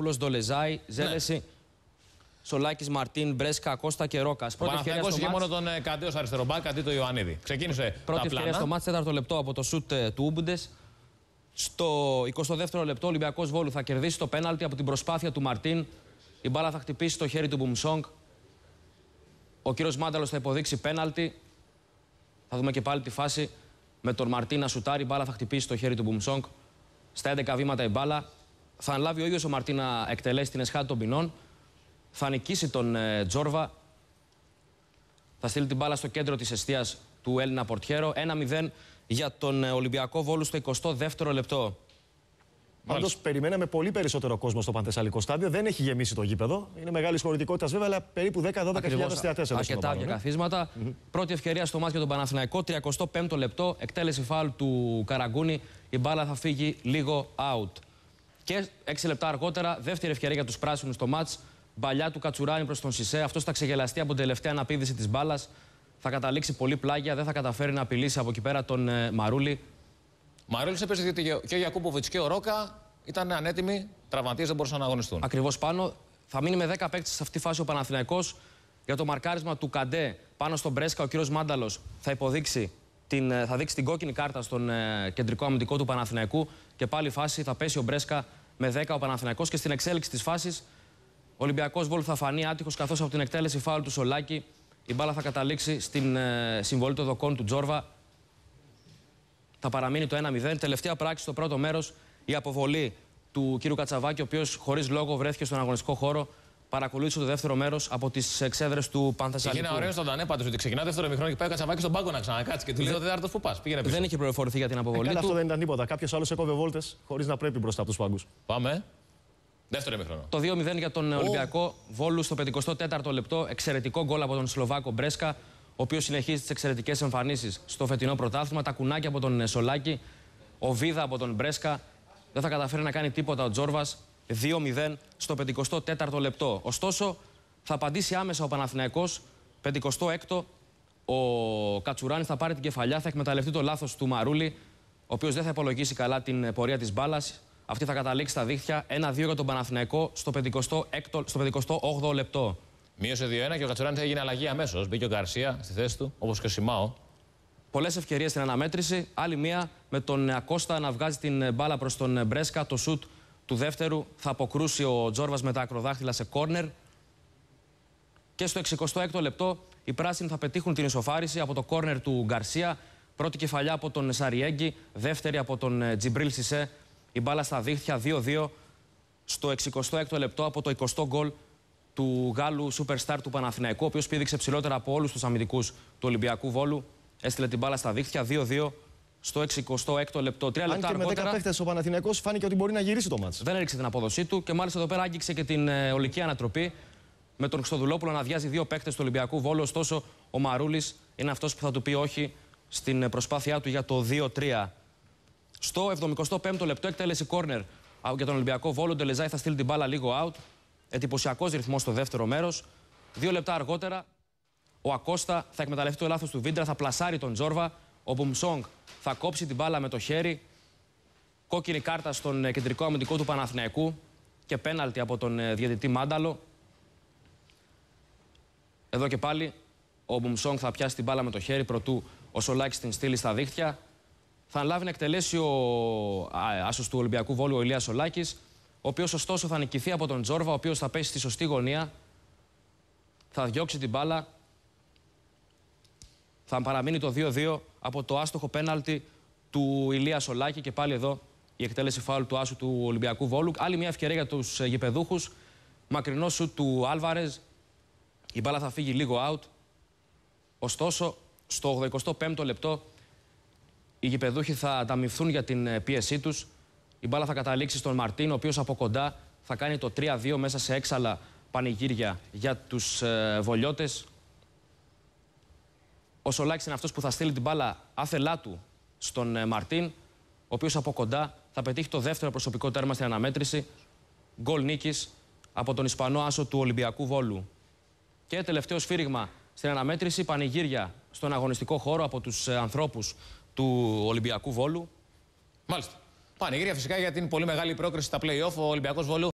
Παπαδόπουλος, Ντολεζάη, Ζέλεση. Ναι. Σολάκης, Μαρτίν, Μπρέσκα, Κώστα και Ρόκας. Πρώτη φορά στο μάτς... μόνο τον ε, Καντέος αριστερό μπακ, το Ιωαννίδη. Ξεκίνησε Πρώτη τα στο μάτι, τέταρτο λεπτό από το σουτ ε, του Ούμπντε. Στο 22ο λεπτό ο Ολυμπιακός Βόλου θα κερδίσει το πέναλτι από την προσπάθεια του Μαρτίν. Η μπάλα θα χτυπήσει στο χέρι του Μπουμσόγκ. Ο κύριος Μάνταλος θα υποδείξει πέναλτι. Θα δούμε και πάλι τη φάση με τον Μαρτίν να σουτάρει. Η μπάλα θα χτυπήσει στο χέρι του Μπουμσόγκ. Στα 11 βήματα η μπάλα θα ανλάβει ο ίδιος ο Μαρτίνα να εκτελέσει την εσχάτη των ποινών. Θα νικήσει τον ε, Τζόρβα. Θα στείλει την μπάλα στο κέντρο της αιστεία του Έλληνα Πορτιέρο. 1-0 για τον ε, Ολυμπιακό Βόλου στο 22ο λεπτό. Πάντως περιμέναμε πολύ περισσότερο κόσμο στο Παντεσσαλικό στάδιο. Δεν έχει γεμίσει το γήπεδο. Είναι μεγάλη χωρητικότητας βέβαια, αλλά περίπου 10-12.000 θεατές εδώ Αρκετά διακαθίσματα. Mm -hmm. Πρώτη ευκαιρία στο μάτι για τον Παναθηναϊκό. 35ο λεπτό. Εκτέλεση φάουλ του Καραγκούνη. Η μπάλα θα φύγει λίγο out. Και έξι λεπτά αργότερα, δεύτερη ευκαιρία για τους πράσινους στο μάτ. Μπαλιά του Κατσουράνη προς τον Σισε. Αυτός θα ξεγελαστεί από την τελευταία αναπήδηση της μπάλας. Θα καταλήξει πολύ πλάγια. Δεν θα καταφέρει να απειλήσει από εκεί πέρα τον ε, Μαρούλη. Μαρούλη έπαιζε γιατί και ο Γιακούποβιτ και ο Ρόκα ήταν ανέτοιμοι. Τραυματίες δεν μπορούσαν να αγωνιστούν. Ακριβώς πάνω. Θα μείνει με 10 παίκτες σε αυτή τη φάση ο Παναθηναϊκός. Για το μαρκάρισμα του Καντέ πάνω στον Πρέσκα, ο κύριος Μάνταλος θα την, ε, θα δείξει την κόκκινη κάρτα στον ε, κεντρικό αμυντικό του Παναθηναϊκού και πάλι φάση θα πέσει ο Μπρέσκα με 10 ο Παναθηναϊκός και στην εξέλιξη της φάσης ο Ολυμπιακός Βολ θα φανεί άτυχος καθώς από την εκτέλεση φάουλ του Σολάκη η μπάλα θα καταλήξει στην ε, συμβολή των δοκών του Τζόρβα. Θα παραμείνει το 1-0. Τελευταία πράξη στο πρώτο μέρος η αποβολή του κ. Κατσαβάκη, ο οποίος χωρίς λόγο βρέθηκε στον αγωνιστικό χώρο παρακολούθησε το δεύτερο μέρος από τις εξέδρες του Πανθεσσαλικού. Είναι ωραίο όταν Τανέ πάντως ότι ξεκινά δεύτερο μικρό και πάει ο Κατσαβάκης στον πάγκο να ξανακάτσει και του λέει: Τέταρτο που πας. Πήγαινε πίσω. Δεν είχε προεφορθεί για την ε, αποβολή. Ε, του. αυτό δεν ήταν τίποτα. Κάποιος άλλος έκοβε βόλτες χωρίς να πρέπει μπροστά από τους πάγκους. Πάμε. Δεύτερο ημίχρονο. Το 2-0 για τον oh. Ολυμπιακό Βόλου στο 54ο λεπτό. Εξαιρετικό γκολ από τον Σλοβάκο Μπρέσκα, ο οποίος συνεχίζει τις εξαιρετικές εμφανίσεις στο φετινό πρωτάθλημα. Τα κουνάκια από τον Σολάκη, ο Βίδα από τον Μπρέσκα. Δεν θα καταφέρει να κάνει τίποτα ο Τζόρβας. 2-0 στο 54ο λεπτό. Ωστόσο, θα απαντήσει άμεσα ο Παναθηναϊκός, 56ο, ο Κατσουράνης θα πάρει την κεφαλιά, θα εκμεταλλευτεί το λάθος του Μαρούλη, ο οποίος δεν θα υπολογίσει καλά την πορεία της μπάλας. Αυτή θα καταλήξει στα δίχτυα 1-2 για τον Παναθηναϊκό στο 58ο λεπτό. Μείωσε 2-1 και ο Κατσουράνη θα έγινε αλλαγή αμέσως. Μπήκε ο Γκαρσία στη θέση του, όπως και ο Σιμάο. Πολλές ευκαιρίες στην αναμέτρηση. Άλλη μία με τον Ακώστα να βγάζει την μπάλα προς τον Μπρέσκα. Το σουτ του δεύτερου θα αποκρούσει ο Τζόρβας με τα ακροδάχτυλα σε κόρνερ. Και στο 66ο λεπτό οι πράσινοι θα πετύχουν την ισοφάριση από το κόρνερ του Γκαρσία. Πρώτη κεφαλιά από τον Σαριέγγι, δεύτερη από τον ε, Τζιμπρίλ Σισε. Η μπάλα στα δίχτυα 2-2 στο 66ο λεπτό από το 20ο γκολ του Γάλλου superstar του Παναθηναϊκού, ο οποίος πήδηξε ψηλότερα από όλους τους αμυντικούς του Ολυμπιακού Βόλου. Έστειλε την μπάλα στα δίχτυα 2-2 στο 66ο λεπτό. Τρία λεπτά Αν και αργότερα, με 10 παίχτες ο Παναθηναϊκός φάνηκε ότι μπορεί να γυρίσει το μάτς. Δεν έριξε την απόδοσή του και μάλιστα εδώ πέρα άγγιξε και την ε, ολική ανατροπή με τον Χρυστοδουλόπουλο να βιάζει δύο παίχτες του Ολυμπιακού Βόλου. Ωστόσο, ο Μαρούλης είναι αυτός που θα του πει όχι στην ε, προσπάθειά του για το 2-3. Στο 75ο λεπτό εκτέλεση κόρνερ για τον Ολυμπιακό Βόλο. Ντελεζάη θα στείλει την μπάλα λίγο out. Εντυπωσιακός ρυθμός στο δεύτερο μέρος. Δύο λεπτά αργότερα ο Ακώστα θα εκμεταλλευτεί το λάθος του Βίντρα, θα πλασάρει τον Τζόρβα. Ο Μπουμσόγκ θα κόψει την μπάλα με το χέρι. Κόκκινη κάρτα στον ε, κεντρικό αμυντικό του Παναθηναϊκού και πέναλτι από τον ε, διαιτητή Μάνταλο. Εδώ και πάλι ο Μπουμσόγκ θα πιάσει την μπάλα με το χέρι προτού ο Σολάκης την στείλει στα δίχτυα. Θα ανλάβει να εκτελέσει ο άσος του Ολυμπιακού Βόλου ο Ηλίας Σολάκης, ο οποίος ωστόσο θα νικηθεί από τον Τζόρβα, ο οποίος θα πέσει στη σωστή γωνία, θα διώξει την μπάλα θα παραμείνει το 2-2 από το άστοχο πέναλτι του Ηλία Σολάκη και πάλι εδώ η εκτέλεση φάουλ του άσου του Ολυμπιακού Βόλου. Άλλη μια ευκαιρία για τους ε, γηπεδούχους. Μακρινό σου του Άλβαρες. Η μπάλα θα φύγει λίγο out. Ωστόσο, στο 85ο λεπτό οι γηπεδούχοι θα ανταμυφθούν για την ε, πίεσή τους. Η μπάλα θα καταλήξει στον Μαρτίν, ο οποίος από κοντά θα κάνει το 3-2 μέσα σε έξαλα πανηγύρια για τους ε, ο Σολάκης είναι αυτός που θα στείλει την μπάλα άθελά του στον ε, Μαρτίν, ο οποίος από κοντά θα πετύχει το δεύτερο προσωπικό τέρμα στην αναμέτρηση. Γκολ νίκης από τον Ισπανό άσο του Ολυμπιακού Βόλου. Και τελευταίο σφύριγμα στην αναμέτρηση, πανηγύρια στον αγωνιστικό χώρο από τους ε, ανθρώπους του Ολυμπιακού Βόλου. Μάλιστα. Πανηγύρια φυσικά για την πολύ μεγάλη πρόκριση στα play-off. Ο Ολυμπιακός Βόλου